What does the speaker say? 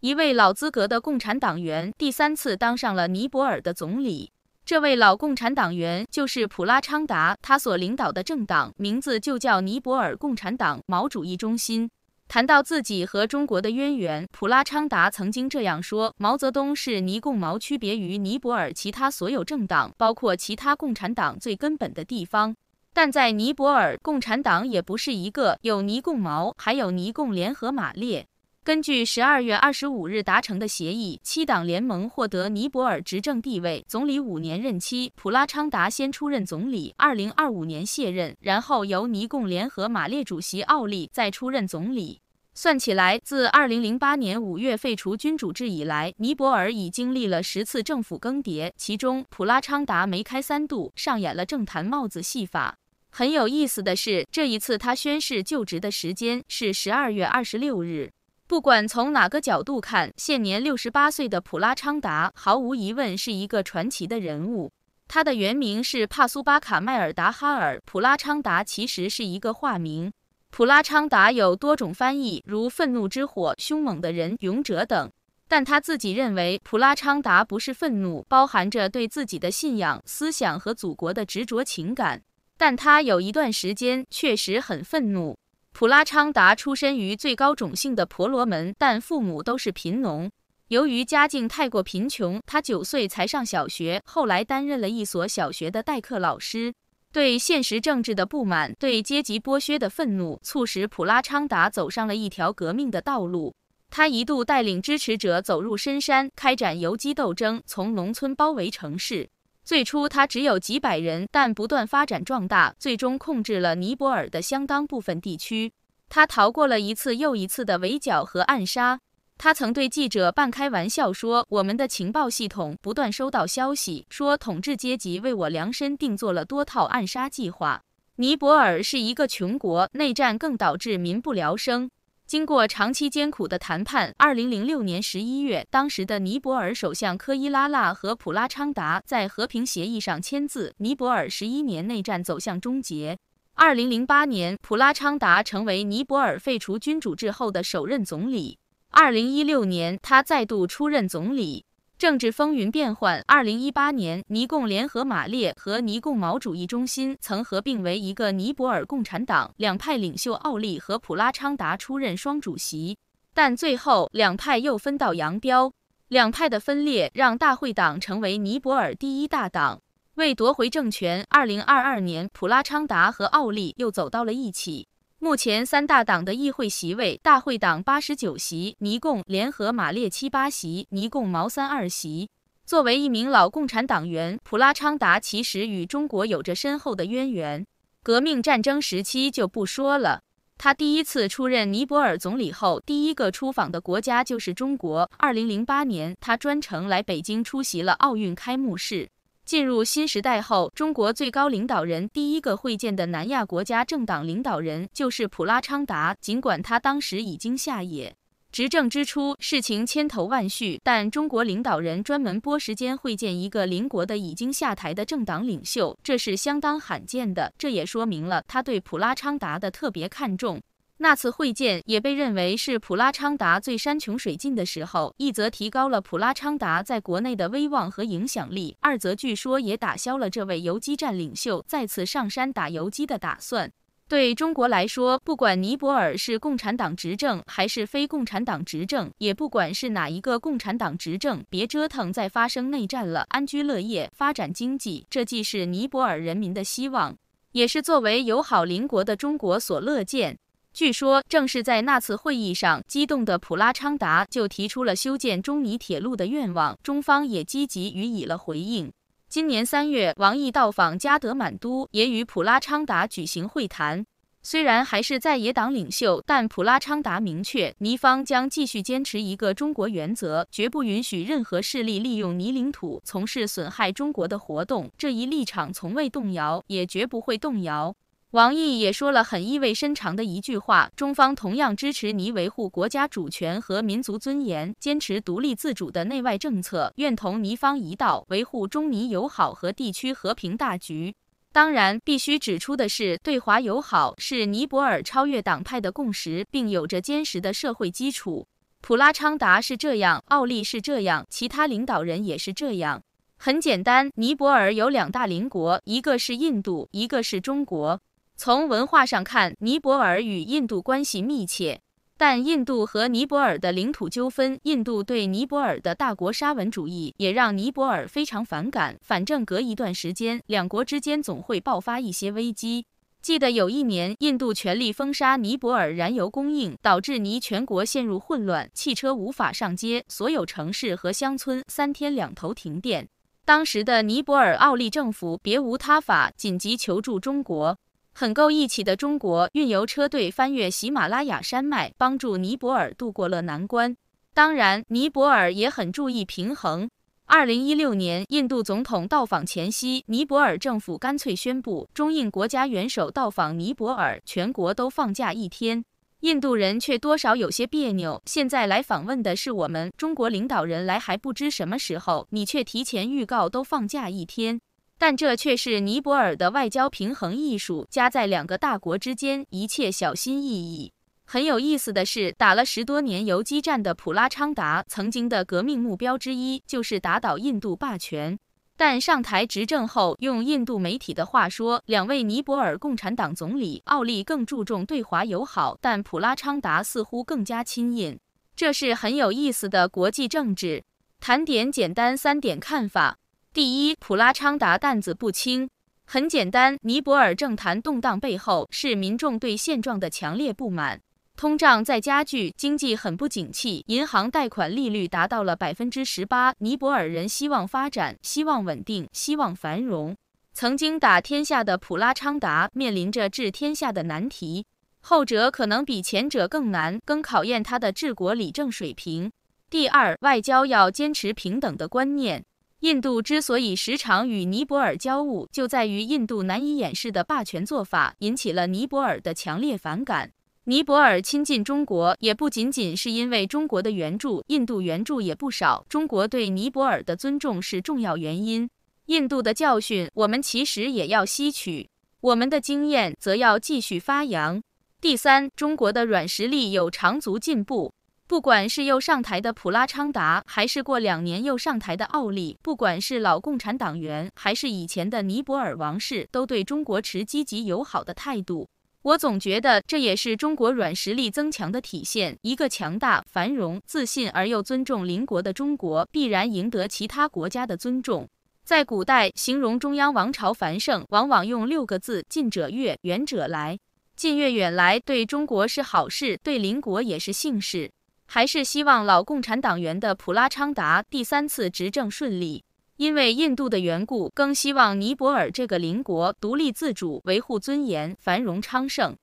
一位老资格的共产党员第三次当上了尼泊尔的总理。这位老共产党员就是普拉昌达，他所领导的政党名字就叫尼泊尔共产党毛主义中心。谈到自己和中国的渊源，普拉昌达曾经这样说：“毛泽东是尼共毛区别于尼泊尔其他所有政党，包括其他共产党最根本的地方。但在尼泊尔，共产党也不是一个有尼共毛，还有尼共联合马列。”根据十二月二十五日达成的协议，七党联盟获得尼泊尔执政地位，总理五年任期。普拉昌达先出任总理，二零二五年卸任，然后由尼共联合马列主席奥利再出任总理。算起来，自二零零八年五月废除君主制以来，尼泊尔已经历了十次政府更迭，其中普拉昌达梅开三度，上演了政坛帽子戏法。很有意思的是，这一次他宣誓就职的时间是十二月二十六日。不管从哪个角度看，现年六十八岁的普拉昌达毫无疑问是一个传奇的人物。他的原名是帕苏巴卡迈尔达哈尔，普拉昌达其实是一个化名。普拉昌达有多种翻译，如愤怒之火、凶猛的人、勇者等。但他自己认为，普拉昌达不是愤怒，包含着对自己的信仰、思想和祖国的执着情感。但他有一段时间确实很愤怒。普拉昌达出身于最高种姓的婆罗门，但父母都是贫农。由于家境太过贫穷，他九岁才上小学，后来担任了一所小学的代课老师。对现实政治的不满，对阶级剥削的愤怒，促使普拉昌达走上了一条革命的道路。他一度带领支持者走入深山，开展游击斗争，从农村包围城市。最初他只有几百人，但不断发展壮大，最终控制了尼泊尔的相当部分地区。他逃过了一次又一次的围剿和暗杀。他曾对记者半开玩笑说：“我们的情报系统不断收到消息，说统治阶级为我量身定做了多套暗杀计划。”尼泊尔是一个穷国，内战更导致民不聊生。经过长期艰苦的谈判，二零零六年十一月，当时的尼泊尔首相科伊拉腊和普拉昌达在和平协议上签字，尼泊尔十一年内战走向终结。二零零八年，普拉昌达成为尼泊尔废除君主制后的首任总理。二零一六年，他再度出任总理。政治风云变幻。二零一八年，尼共联合马列和尼共毛主义中心曾合并为一个尼泊尔共产党，两派领袖奥利和普拉昌达出任双主席。但最后两派又分道扬镳。两派的分裂让大会党成为尼泊尔第一大党。为夺回政权，二零二二年，普拉昌达和奥利又走到了一起。目前三大党的议会席位：大会党八十九席，尼共联合马列七八席，尼共毛三二席。作为一名老共产党员，普拉昌达其实与中国有着深厚的渊源。革命战争时期就不说了，他第一次出任尼泊尔总理后，第一个出访的国家就是中国。二零零八年，他专程来北京出席了奥运开幕式。进入新时代后，中国最高领导人第一个会见的南亚国家政党领导人就是普拉昌达。尽管他当时已经下野，执政之初事情千头万绪，但中国领导人专门拨时间会见一个邻国的已经下台的政党领袖，这是相当罕见的。这也说明了他对普拉昌达的特别看重。那次会见也被认为是普拉昌达最山穷水尽的时候，一则提高了普拉昌达在国内的威望和影响力，二则据说也打消了这位游击战领袖再次上山打游击的打算。对中国来说，不管尼泊尔是共产党执政还是非共产党执政，也不管是哪一个共产党执政，别折腾，再发生内战了，安居乐业，发展经济，这既是尼泊尔人民的希望，也是作为友好邻国的中国所乐见。据说正是在那次会议上，激动的普拉昌达就提出了修建中尼铁路的愿望，中方也积极予以了回应。今年三月，王毅到访加德满都，也与普拉昌达举行会谈。虽然还是在野党领袖，但普拉昌达明确，尼方将继续坚持一个中国原则，绝不允许任何势力利用尼领土从事损害中国的活动，这一立场从未动摇，也绝不会动摇。王毅也说了很意味深长的一句话：中方同样支持尼维护国家主权和民族尊严，坚持独立自主的内外政策，愿同尼方一道维护中尼友好和地区和平大局。当然，必须指出的是，对华友好是尼泊尔超越党派的共识，并有着坚实的社会基础。普拉昌达是这样，奥利是这样，其他领导人也是这样。很简单，尼泊尔有两大邻国，一个是印度，一个是中国。从文化上看，尼泊尔与印度关系密切，但印度和尼泊尔的领土纠纷，印度对尼泊尔的大国沙文主义，也让尼泊尔非常反感。反正隔一段时间，两国之间总会爆发一些危机。记得有一年，印度全力封杀尼泊尔燃油供应，导致尼全国陷入混乱，汽车无法上街，所有城市和乡村三天两头停电。当时的尼泊尔奥利政府别无他法，紧急求助中国。很够义气的中国运油车队翻越喜马拉雅山脉，帮助尼泊尔度过了难关。当然，尼泊尔也很注意平衡。二零一六年印度总统到访前夕，尼泊尔政府干脆宣布，中印国家元首到访尼泊尔，全国都放假一天。印度人却多少有些别扭。现在来访问的是我们中国领导人，来还不知什么时候，你却提前预告都放假一天。但这却是尼泊尔的外交平衡艺术，夹在两个大国之间，一切小心翼翼。很有意思的是，打了十多年游击战的普拉昌达，曾经的革命目标之一就是打倒印度霸权。但上台执政后，用印度媒体的话说，两位尼泊尔共产党总理奥利更注重对华友好，但普拉昌达似乎更加亲印。这是很有意思的国际政治。谈点简单三点看法。第一，普拉昌达担子不轻。很简单，尼泊尔政坛动荡背后是民众对现状的强烈不满，通胀在加剧，经济很不景气，银行贷款利率达到了百分之十八。尼泊尔人希望发展，希望稳定，希望繁荣。曾经打天下的普拉昌达面临着治天下的难题，后者可能比前者更难，更考验他的治国理政水平。第二，外交要坚持平等的观念。印度之所以时常与尼泊尔交恶，就在于印度难以掩饰的霸权做法引起了尼泊尔的强烈反感。尼泊尔亲近中国，也不仅仅是因为中国的援助，印度援助也不少。中国对尼泊尔的尊重是重要原因。印度的教训，我们其实也要吸取；我们的经验，则要继续发扬。第三，中国的软实力有长足进步。不管是又上台的普拉昌达，还是过两年又上台的奥利，不管是老共产党员，还是以前的尼泊尔王室，都对中国持积极友好的态度。我总觉得这也是中国软实力增强的体现。一个强大、繁荣、自信而又尊重邻国的中国，必然赢得其他国家的尊重。在古代，形容中央王朝繁盛，往往用六个字：近者悦，远者来。近悦远来，对中国是好事，对邻国也是幸事。还是希望老共产党员的普拉昌达第三次执政顺利，因为印度的缘故，更希望尼泊尔这个邻国独立自主，维护尊严，繁荣昌盛。